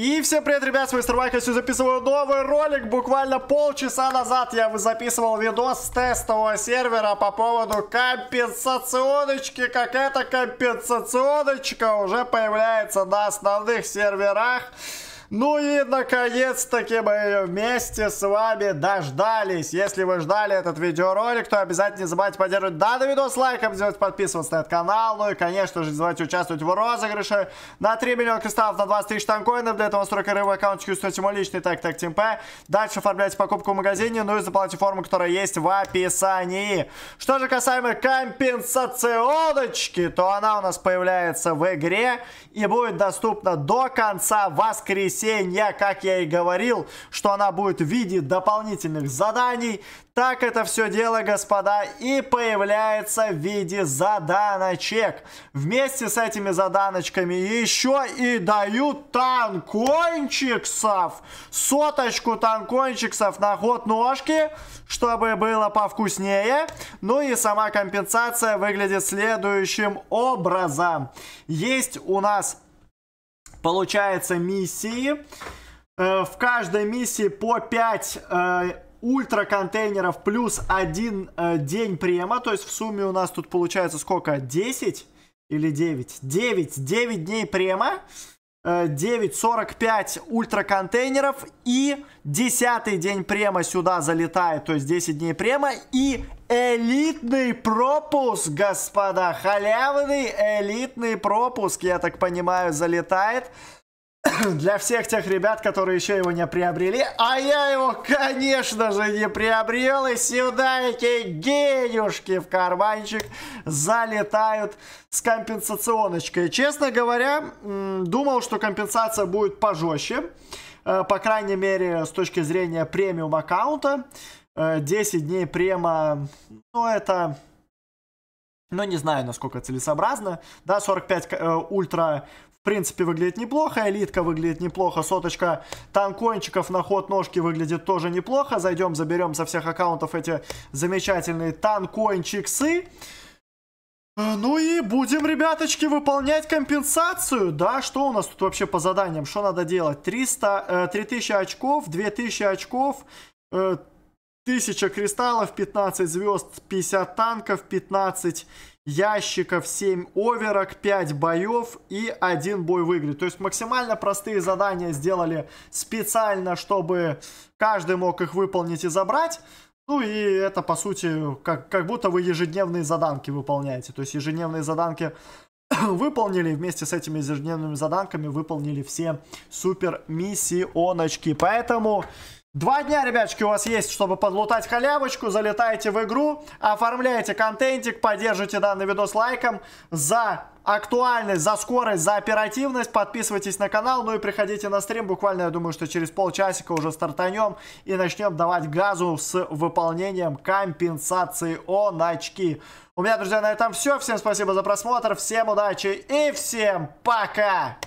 И всем привет, ребят, с вами Старвайк, я записываю новый ролик. Буквально полчаса назад я записывал видос с тестового сервера по поводу компенсационочки. Как эта компенсационочка уже появляется на основных серверах. Ну и наконец-таки мы вместе с вами дождались. Если вы ждали этот видеоролик, то обязательно не забывайте поддерживать данный видос лайком, не подписываться на этот канал. Ну и, конечно же, не забывайте участвовать в розыгрыше на 3 миллиона кристаллов на 20 тысяч танкоинов. Для этого настройка рывы аккаунт стоит мой личный так так ТМП. Дальше оформляйте покупку в магазине, ну и заполните форму, которая есть в описании. Что же касаемо компенсационочки, то она у нас появляется в игре и будет доступна до конца воскресенья воскресенья, как я и говорил, что она будет в виде дополнительных заданий. Так это все дело, господа, и появляется в виде заданочек. Вместе с этими заданочками еще и дают танкончиксов. Соточку танкончиксов на ход ножки, чтобы было повкуснее. Ну и сама компенсация выглядит следующим образом. Есть у нас получается, миссии. Э, в каждой миссии по 5 э, ультра контейнеров плюс один э, день према. То есть в сумме у нас тут получается сколько? 10 или 9? 9. 9 дней према. 9.45 ультраконтейнеров и 10 день према сюда залетает, то есть 10 дней према и элитный пропуск, господа, халявный элитный пропуск, я так понимаю, залетает для всех тех ребят, которые еще его не приобрели. А я его, конечно же, не приобрел. И сюда эти денежки в карманчик залетают с компенсационочкой. Честно говоря, думал, что компенсация будет пожестче. Э, по крайней мере, с точки зрения премиум аккаунта. 10 э, дней према, ну это но ну, не знаю, насколько целесообразно. Да, 45 э, ультра в принципе выглядит неплохо. Элитка выглядит неплохо. Соточка танкончиков на ход ножки выглядит тоже неплохо. Зайдем, заберем со всех аккаунтов эти замечательные танкончиксы. Э, ну и будем, ребяточки, выполнять компенсацию, да, что у нас тут вообще по заданиям, что надо делать, 300, э, 3000 очков, 2000 очков, э, 1000 кристаллов, 15 звезд, 50 танков, 15 ящиков, 7 оверок, 5 боев и 1 бой выиграть. То есть максимально простые задания сделали специально, чтобы каждый мог их выполнить и забрать. Ну и это, по сути, как, как будто вы ежедневные заданки выполняете. То есть ежедневные заданки выполнили, вместе с этими ежедневными заданками выполнили все супер миссионочки. Поэтому Два дня, ребячки, у вас есть, чтобы подлутать халявочку. Залетайте в игру, оформляйте контентик, поддержите данный видос лайком. За актуальность, за скорость, за оперативность подписывайтесь на канал. Ну и приходите на стрим. Буквально, я думаю, что через полчасика уже стартанем и начнем давать газу с выполнением компенсации очки. У меня, друзья, на этом все. Всем спасибо за просмотр, всем удачи и всем пока!